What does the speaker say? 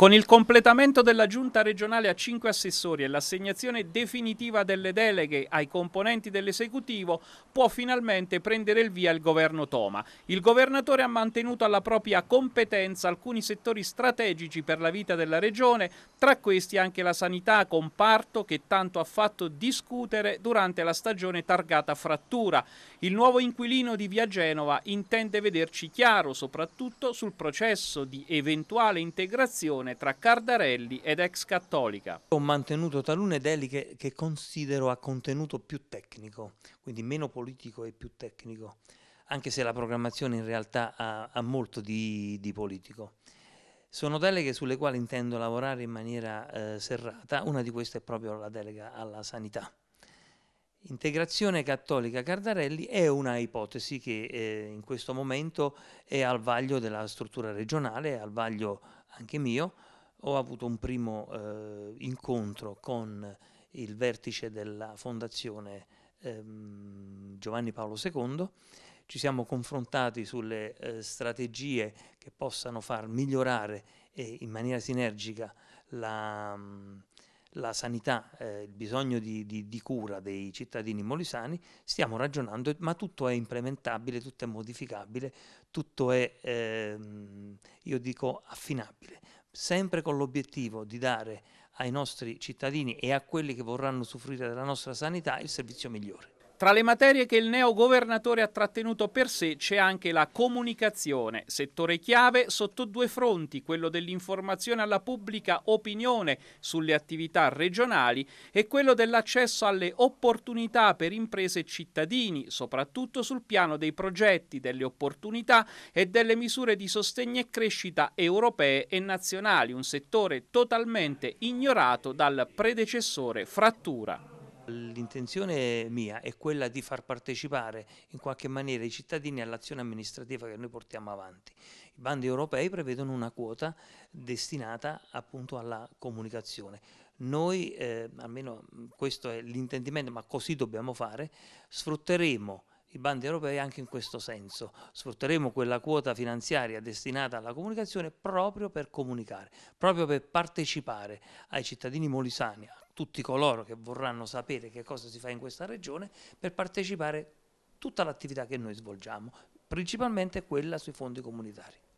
Con il completamento della giunta regionale a cinque assessori e l'assegnazione definitiva delle deleghe ai componenti dell'esecutivo, può finalmente prendere il via il governo Toma. Il governatore ha mantenuto alla propria competenza alcuni settori strategici per la vita della regione, tra questi anche la sanità, comparto che tanto ha fatto discutere durante la stagione targata frattura. Il nuovo inquilino di Via Genova intende vederci chiaro soprattutto sul processo di eventuale integrazione relazione tra Cardarelli ed ex cattolica. Ho mantenuto talune deliche che considero a contenuto più tecnico, quindi meno politico e più tecnico, anche se la programmazione in realtà ha, ha molto di, di, politico. Sono deleghe sulle quali intendo lavorare in maniera eh, serrata, una di queste è proprio la delega alla sanità. Integrazione cattolica Cardarelli è una ipotesi che eh, in questo momento è al vaglio della struttura regionale, al vaglio anche mio, ho avuto un primo eh, incontro con il vertice della fondazione ehm, Giovanni Paolo II, ci siamo confrontati sulle eh, strategie che possano far migliorare eh, in maniera sinergica la, mh, mm, la sanità, eh, il bisogno di, di, di, cura dei cittadini molisani, stiamo ragionando, ma tutto è implementabile, tutto è modificabile, tutto è, ehm, io dico, affinabile, sempre con l'obiettivo di dare ai nostri cittadini e a quelli che vorranno soffrire della nostra sanità il servizio migliore. Tra le materie che il neo governatore ha trattenuto per sé c'è anche la comunicazione, settore chiave sotto due fronti, quello dell'informazione alla pubblica opinione sulle attività regionali e quello dell'accesso alle opportunità per imprese e cittadini, soprattutto sul piano dei progetti, delle opportunità e delle misure di sostegno e crescita europee e nazionali, un settore totalmente ignorato dal predecessore Frattura. L'intenzione mia è quella di far partecipare in qualche maniera i cittadini all'azione amministrativa che noi portiamo avanti. I bandi europei prevedono una quota destinata appunto alla comunicazione. Noi, eh, almeno mm, questo è l'intendimento, ma così dobbiamo fare, sfrutteremo i bandi europei anche in questo senso. Sfrutteremo quella quota finanziaria destinata alla comunicazione proprio per comunicare, proprio per partecipare ai cittadini molisani, tutti coloro che vorranno sapere che cosa si fa in questa regione per partecipare a tutta l'attività che noi svolgiamo, principalmente quella sui fondi comunitari.